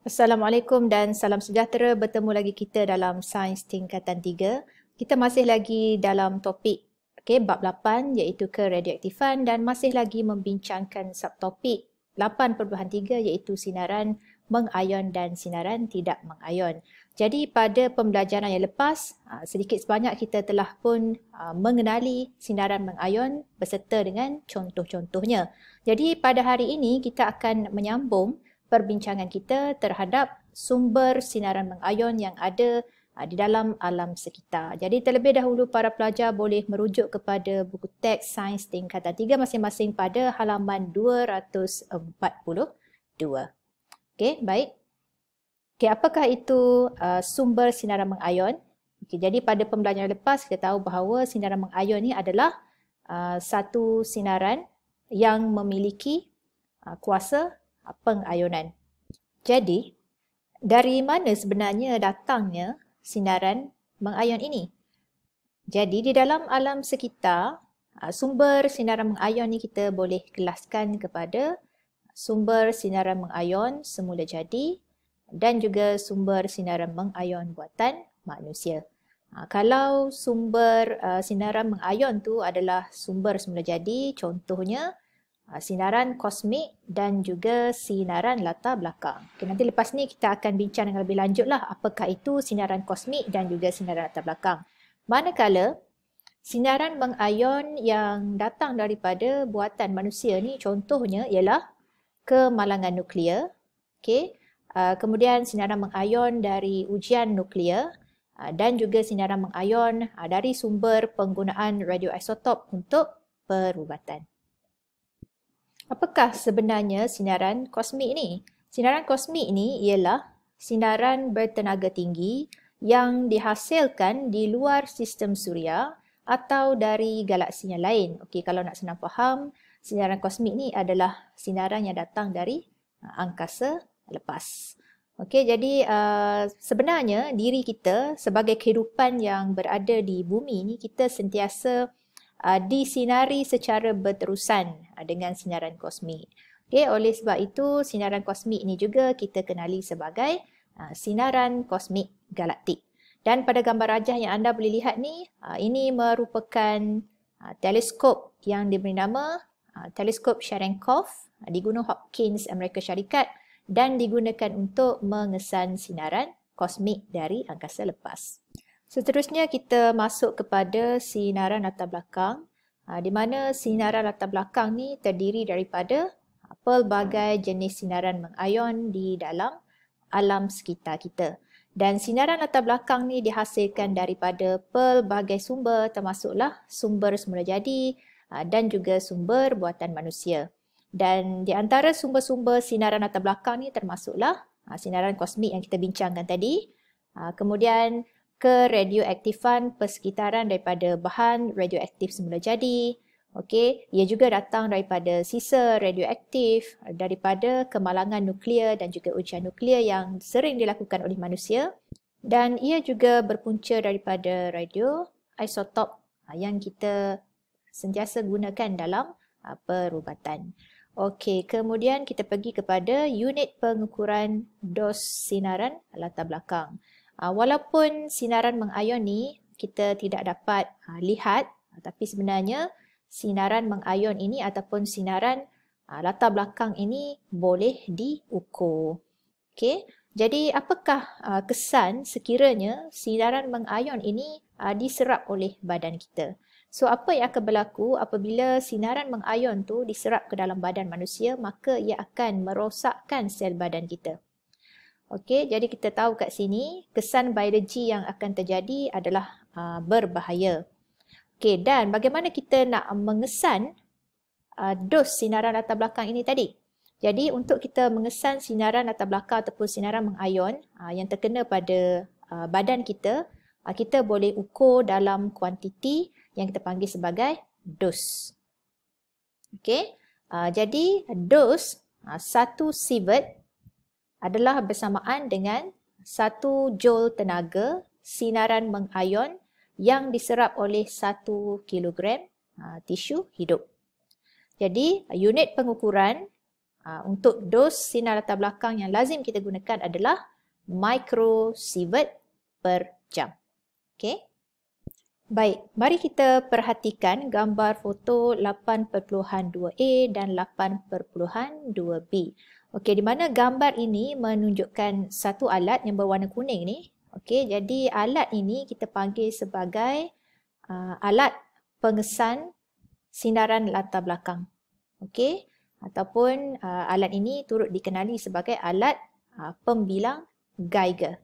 Assalamualaikum dan salam sejahtera. Bertemu lagi kita dalam Sains Tingkatan 3. Kita masih lagi dalam topik okay, bab 8 iaitu keradioaktifan dan masih lagi membincangkan subtopik 8.3 iaitu sinaran mengayon dan sinaran tidak mengayon. Jadi pada pembelajaran yang lepas, ah, sedikit sebanyak kita telah pun ah, mengenali sinaran mengayon berserta dengan contoh-contohnya. Jadi pada hari ini kita akan menyambung perbincangan kita terhadap sumber sinaran mengayun yang ada ah, di dalam alam sekitar. Jadi terlebih dahulu para pelajar boleh merujuk kepada buku teks sains tingkatan 3 masing-masing pada halaman 242. Okey, baik. Okey, apakah itu uh, sumber sinaran mengayun? Okey, jadi pada pembelajaran lepas kita tahu bahawa sinaran mengayun ini adalah uh, satu sinaran yang memiliki uh, kuasa pengayunan. Jadi, dari mana sebenarnya datangnya sinaran mengayun ini? Jadi, di dalam alam sekitar, ah, sumber sinaran mengayun ini kita boleh kelaskan kepada sumber sinaran mengayun semula jadi dan juga sumber sinaran mengayun buatan manusia. Ah, kalau sumber ah, sinaran mengayun tu adalah sumber semula jadi, contohnya Ah, sinaran kosmik dan juga sinaran latar belakang. Okay, nanti lepas ni kita akan bincang dengan lebih lanjut lah apakah itu sinaran kosmik dan juga sinaran latar belakang. Manakala sinaran mengayon yang datang daripada buatan manusia ni contohnya ialah kemalangan nuklear. Okay. Uh, ah, kemudian sinaran mengayon dari ujian nuklear uh, dan juga sinaran mengayon uh, dari sumber penggunaan radioisotop untuk perubatan. Apakah sebenarnya sinaran kosmik ini? Sinaran kosmik ini ialah sinaran bertenaga tinggi yang dihasilkan di luar sistem suria atau dari galaksi yang lain. Okey, kalau nak senang faham, sinaran kosmik ni adalah sinaran yang datang dari ha, angkasa lepas. Okey, jadi uh, sebenarnya diri kita sebagai kehidupan yang berada di bumi ni kita sentiasa uh, disinari secara berterusan Ah, dengan sinaran kosmik. Okey, oleh sebab itu sinaran kosmik ini juga kita kenali sebagai ah, sinaran kosmik galaktik. Dan pada gambar rajah yang anda boleh lihat ni, ah, ini merupakan teleskop yang diberi nama teleskop Cherenkov di Gunung Hopkins Amerika Syarikat dan digunakan untuk mengesan sinaran kosmik dari angkasa lepas. Seterusnya kita masuk kepada sinaran latar belakang Ah, di mana sinaran latar belakang ni terdiri daripada ah, pelbagai jenis sinaran mengion di dalam alam sekitar kita. Dan sinaran latar belakang ni dihasilkan daripada pelbagai sumber termasuklah sumber semula jadi ah, dan juga sumber buatan manusia. Dan di antara sumber-sumber sinaran latar belakang ni termasuklah sinaran kosmik yang kita bincangkan tadi. Kemudian keradioaktifan persekitaran daripada bahan radioaktif semula jadi. Okey, ia juga datang daripada sisa radioaktif daripada kemalangan nuklear dan juga ujian nuklear yang sering dilakukan oleh manusia dan ia juga berpunca daripada radio isotop ah, yang kita sentiasa gunakan dalam ah, perubatan. Okey, kemudian kita pergi kepada unit pengukuran dos sinaran latar belakang. Ah, walaupun sinaran mengion ni kita tidak dapat uh, lihat ah, tapi sebenarnya sinaran mengion ini ataupun sinaran uh, latar belakang ini boleh diukur. Okey. Jadi apakah uh, kesan sekiranya sinaran mengion ini uh, diserap oleh badan kita? So apa yang akan berlaku apabila sinaran mengion tu diserap ke dalam badan manusia maka ia akan merosakkan sel badan kita. Okey, jadi kita tahu kat sini kesan biologi yang akan terjadi adalah uh, berbahaya. Okey, dan bagaimana kita nak mengesan uh, dos sinaran latar belakang ini tadi? Jadi untuk kita mengesan sinaran latar belakang ataupun sinaran mengayon uh, yang terkena pada uh, badan kita, uh, kita boleh ukur dalam kuantiti yang kita panggil sebagai dos. Okey, uh, jadi dos uh, 1 sievert adalah bersamaan dengan 1 joule tenaga sinaran mengayon yang diserap oleh 1 kilogram ha, tisu hidup. Jadi unit pengukuran ha, untuk dos sinar latar belakang yang lazim kita gunakan adalah microsievert per jam. Okay. Baik, mari kita perhatikan gambar foto 8.2a dan 8.2b. Okey, di mana gambar ini menunjukkan satu alat yang berwarna kuning ni. Okey, jadi alat ini kita panggil sebagai uh, alat pengesan sinaran latar belakang. Okey, ataupun uh, alat ini turut dikenali sebagai alat uh, pembilang Geiger.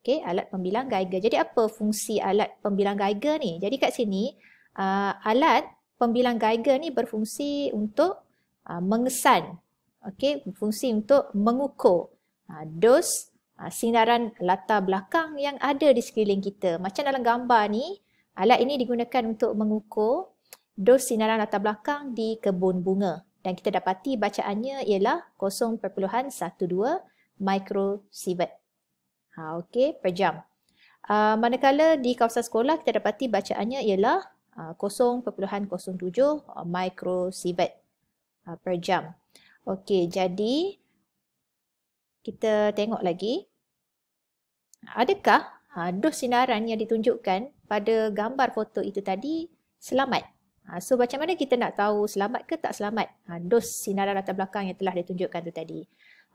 Okey, alat pembilang Geiger. Jadi apa fungsi alat pembilang Geiger ni? Jadi kat sini, uh, alat pembilang Geiger ni berfungsi untuk uh, mengesan okey fungsi untuk mengukur uh, dos uh, ah, sinaran latar belakang yang ada di sekeliling kita macam dalam gambar ni alat ini digunakan untuk mengukur dos sinaran latar belakang di kebun bunga dan kita dapati bacaannya ialah 0.12 microsievert ha okey per jam uh, manakala di kawasan sekolah kita dapati bacaannya ialah uh, 0.07 microsievert uh, per jam Okey, jadi kita tengok lagi. Adakah ha, dos sinaran yang ditunjukkan pada gambar foto itu tadi selamat? Ha, so macam mana kita nak tahu selamat ke tak selamat ha, dos sinaran latar belakang yang telah ditunjukkan itu tadi?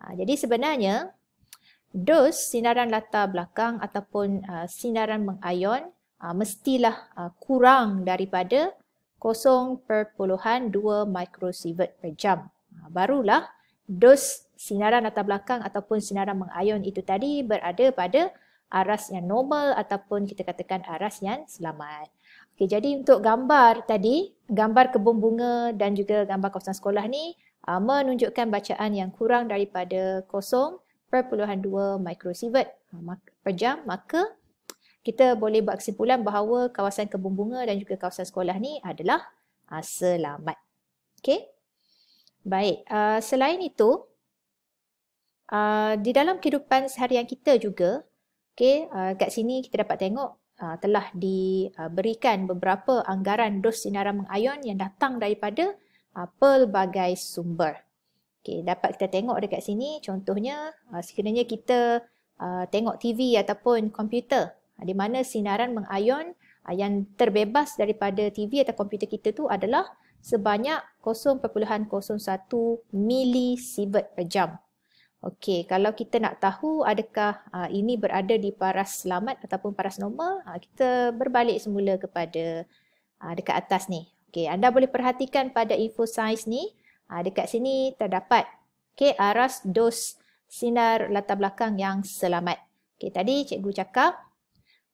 Ha, jadi sebenarnya dos sinaran latar belakang ataupun ha, sinaran mengayon ha, mestilah ha, kurang daripada 0.2 microsievert per jam. Ha, barulah dos sinaran latar belakang ataupun sinaran mengayun itu tadi berada pada aras yang normal ataupun kita katakan aras yang selamat. Okey, jadi untuk gambar tadi, gambar kebun bunga dan juga gambar kawasan sekolah ni ha, menunjukkan bacaan yang kurang daripada 0.2 microsievert ha, per jam. Maka kita boleh buat kesimpulan bahawa kawasan kebun bunga dan juga kawasan sekolah ni adalah uh, selamat. Okey. Baik, uh, selain itu, uh, di dalam kehidupan seharian kita juga, okay, uh, kat sini kita dapat tengok uh, telah diberikan beberapa anggaran dos sinaran mengayun yang datang daripada uh, pelbagai sumber. Okay, dapat kita tengok dekat sini, contohnya uh, sekiranya kita uh, tengok TV ataupun komputer uh, di mana sinaran mengayun uh, yang terbebas daripada TV atau komputer kita tu adalah sebanyak 0.01 milisievert per jam. Okey, kalau kita nak tahu adakah uh, ini berada di paras selamat ataupun paras normal, uh, kita berbalik semula kepada uh, dekat atas ni. Okey, anda boleh perhatikan pada info size ni, uh, dekat sini terdapat okey aras dos sinar latar belakang yang selamat. Okey, tadi cikgu cakap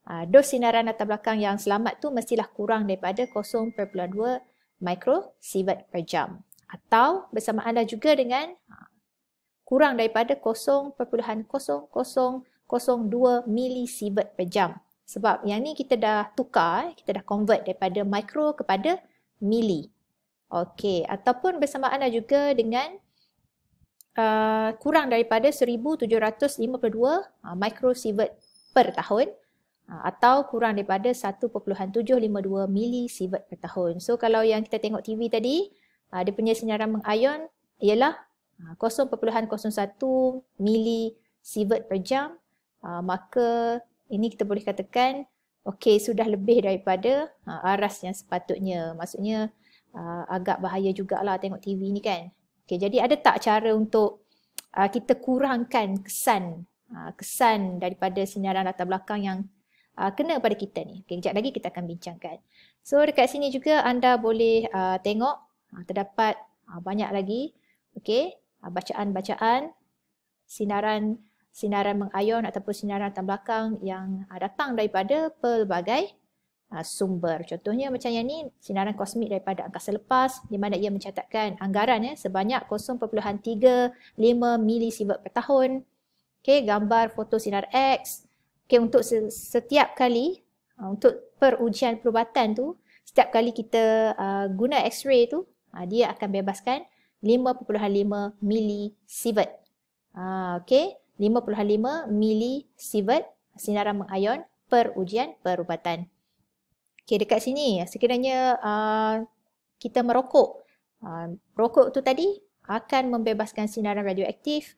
uh, dos sinaran latar belakang yang selamat tu mestilah kurang daripada 0.2 microsievert per jam atau bersamaan juga dengan ha, kurang daripada 0.0002 milisievert per jam. Sebab yang ni kita dah tukar, eh, kita dah convert daripada mikro kepada mili. Okey, ataupun bersamaan juga dengan uh, kurang daripada 1752 uh, microsievert per tahun. Ha, atau kurang daripada 1.752 milisievert per tahun. So kalau yang kita tengok TV tadi, ha, dia punya senyaran mengion ialah 0.01 ha, milisievert per jam. Maka ini kita boleh katakan okey sudah lebih daripada aras yang sepatutnya. Maksudnya agak bahaya jugalah tengok TV ni kan. Okey jadi ada tak cara untuk kita kurangkan kesan kesan daripada senyaran latar belakang yang uh, kena pada kita ni. Okay, kejap lagi kita akan bincangkan. So dekat sini juga anda boleh uh, tengok uh, terdapat uh, banyak lagi okay, uh, bacaan-bacaan sinaran sinaran mengayun ataupun sinaran latar belakang yang uh, datang daripada pelbagai uh, sumber. Contohnya macam yang ni sinaran kosmik daripada angkasa lepas di mana ia mencatatkan anggaran ya eh, sebanyak 0.35 milisievert per tahun. Okey, gambar foto sinar X, Okay, untuk setiap kali uh, untuk perujian perubatan tu, setiap kali kita uh, guna X-ray tu, uh, dia akan bebaskan 5.5 milisievert. Ah, uh, okay, 5.5 milisievert sinaran mengion perujian perubatan. Okay, dekat sini sekiranya uh, kita merokok, uh, rokok tu tadi akan membebaskan sinaran radioaktif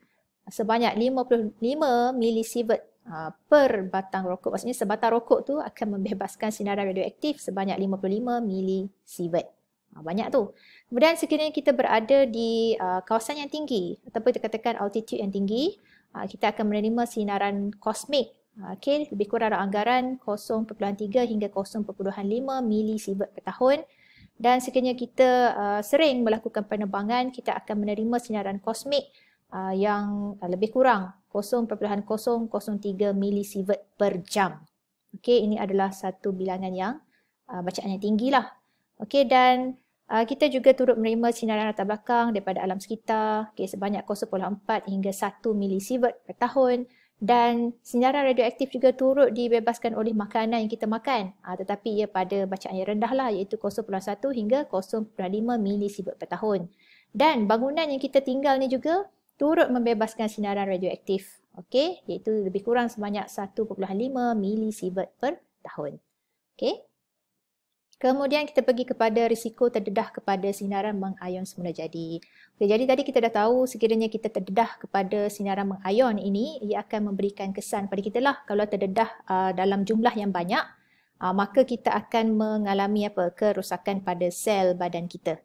sebanyak 55 milisievert Uh, per batang rokok. Maksudnya sebatang rokok tu akan membebaskan sinaran radioaktif sebanyak 55 milisievert. Ah, banyak tu. Kemudian sekiranya kita berada di uh, kawasan yang tinggi ataupun kita katakan altitude yang tinggi, uh, kita akan menerima sinaran kosmik ah, okay, lebih kurang dalam anggaran 0.3 hingga 0.5 milisievert per tahun. Dan sekiranya kita uh, sering melakukan penerbangan, kita akan menerima sinaran kosmik uh, yang uh, lebih kurang 0.003 milisievert per jam. Okey, ini adalah satu bilangan yang uh, bacaan yang tinggi lah. Okey, dan uh, kita juga turut menerima sinaran latar belakang daripada alam sekitar okay, sebanyak 0.4 hingga 1 milisievert per tahun dan sinaran radioaktif juga turut dibebaskan oleh makanan yang kita makan uh, tetapi ia pada bacaan yang rendah lah iaitu 0.1 hingga 0.5 milisievert per tahun. Dan bangunan yang kita tinggal ni juga turut membebaskan sinaran radioaktif. Okey, iaitu lebih kurang sebanyak 1.5 milisievert per tahun. Okey. Kemudian kita pergi kepada risiko terdedah kepada sinaran mengayun semula jadi. Okay, jadi tadi kita dah tahu sekiranya kita terdedah kepada sinaran mengayun ini, ia akan memberikan kesan pada kita lah kalau terdedah uh, dalam jumlah yang banyak, uh, maka kita akan mengalami apa kerosakan pada sel badan kita.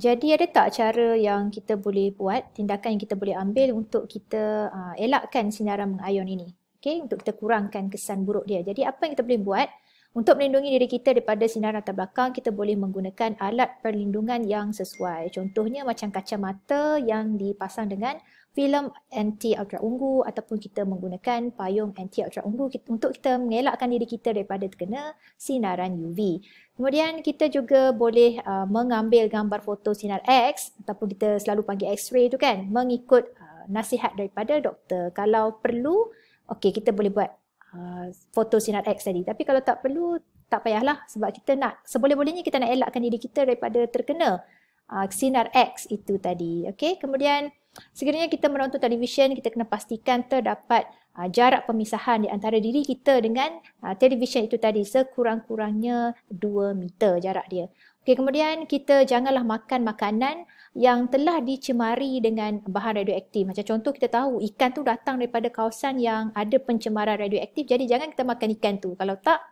Jadi ada tak cara yang kita boleh buat, tindakan yang kita boleh ambil untuk kita uh, elakkan sinaran mengion ini? Okay, untuk kita kurangkan kesan buruk dia. Jadi apa yang kita boleh buat untuk melindungi diri kita daripada sinaran latar belakang, kita boleh menggunakan alat perlindungan yang sesuai. Contohnya macam kacamata yang dipasang dengan filem anti ultra ungu ataupun kita menggunakan payung anti ultra ungu untuk kita mengelakkan diri kita daripada terkena sinaran UV. Kemudian kita juga boleh uh, mengambil gambar foto sinar X ataupun kita selalu panggil X-ray itu kan mengikut uh, nasihat daripada doktor. Kalau perlu, okey kita boleh buat uh, foto sinar X tadi. Tapi kalau tak perlu, tak payahlah sebab kita nak seboleh-bolehnya kita nak elakkan diri kita daripada terkena uh, sinar X itu tadi. Okey, kemudian Sekiranya kita menonton televisyen, kita kena pastikan terdapat uh, jarak pemisahan di antara diri kita dengan uh, televisyen itu tadi sekurang-kurangnya 2 meter jarak dia. Okey, kemudian kita janganlah makan makanan yang telah dicemari dengan bahan radioaktif. Macam contoh kita tahu ikan tu datang daripada kawasan yang ada pencemaran radioaktif. Jadi jangan kita makan ikan tu. Kalau tak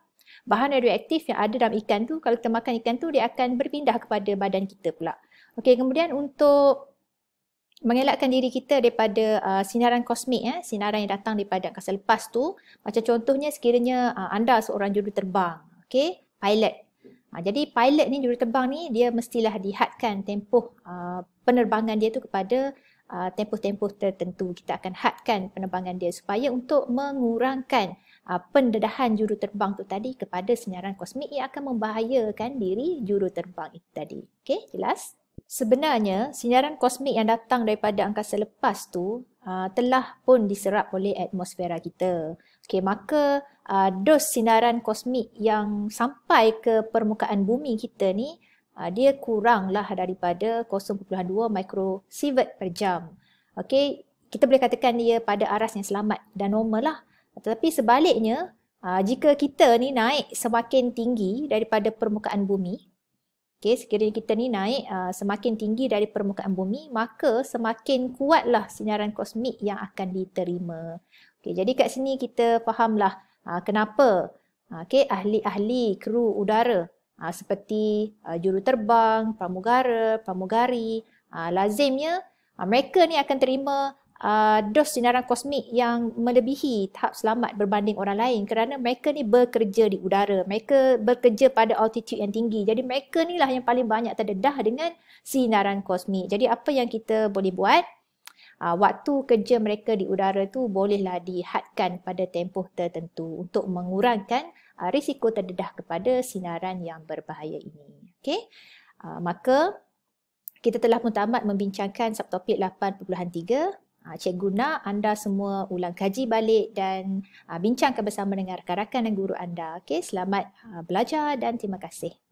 bahan radioaktif yang ada dalam ikan tu, kalau kita makan ikan tu dia akan berpindah kepada badan kita pula. Okey, kemudian untuk mengelakkan diri kita daripada uh, sinaran kosmik eh sinaran yang datang daripada angkasa lepas tu macam contohnya sekiranya uh, anda seorang juru terbang, okey pilot uh, jadi pilot ni juru terbang ni dia mestilah dihadkan tempoh uh, penerbangan dia tu kepada uh, tempoh-tempoh tertentu kita akan hadkan penerbangan dia supaya untuk mengurangkan uh, pendedahan terbang tu tadi kepada sinaran kosmik yang akan membahayakan diri juru terbang itu tadi okey jelas Sebenarnya, sinaran kosmik yang datang daripada angkasa lepas tu uh, telah pun diserap oleh atmosfera kita. Okey, maka uh, dos sinaran kosmik yang sampai ke permukaan bumi kita ni uh, dia kuranglah daripada 0.2 mikrosievert per jam. Okey, kita boleh katakan dia pada aras yang selamat dan normal lah. Tetapi sebaliknya, uh, jika kita ni naik semakin tinggi daripada permukaan bumi, Okay, sekiranya kita ni naik uh, semakin tinggi dari permukaan bumi, maka semakin kuatlah sinaran kosmik yang akan diterima. Okay, jadi kat sini kita fahamlah uh, kenapa uh, okay, ahli-ahli kru udara uh, seperti uh, juruterbang, pramugara, pramugari, uh, lazimnya uh, mereka ni akan terima uh, dos sinaran kosmik yang melebihi tahap selamat berbanding orang lain kerana mereka ni bekerja di udara. Mereka bekerja pada altitude yang tinggi. Jadi mereka ni lah yang paling banyak terdedah dengan sinaran kosmik. Jadi apa yang kita boleh buat? Uh, waktu kerja mereka di udara tu bolehlah dihadkan pada tempoh tertentu untuk mengurangkan uh, risiko terdedah kepada sinaran yang berbahaya ini. Okay? Uh, maka kita telah pun tamat membincangkan subtopik 8.3 uh, Cikgu nak anda semua ulang kaji balik dan uh, bincangkan bersama dengan rakan-rakan dan guru anda. Okey, selamat ah, belajar dan terima kasih.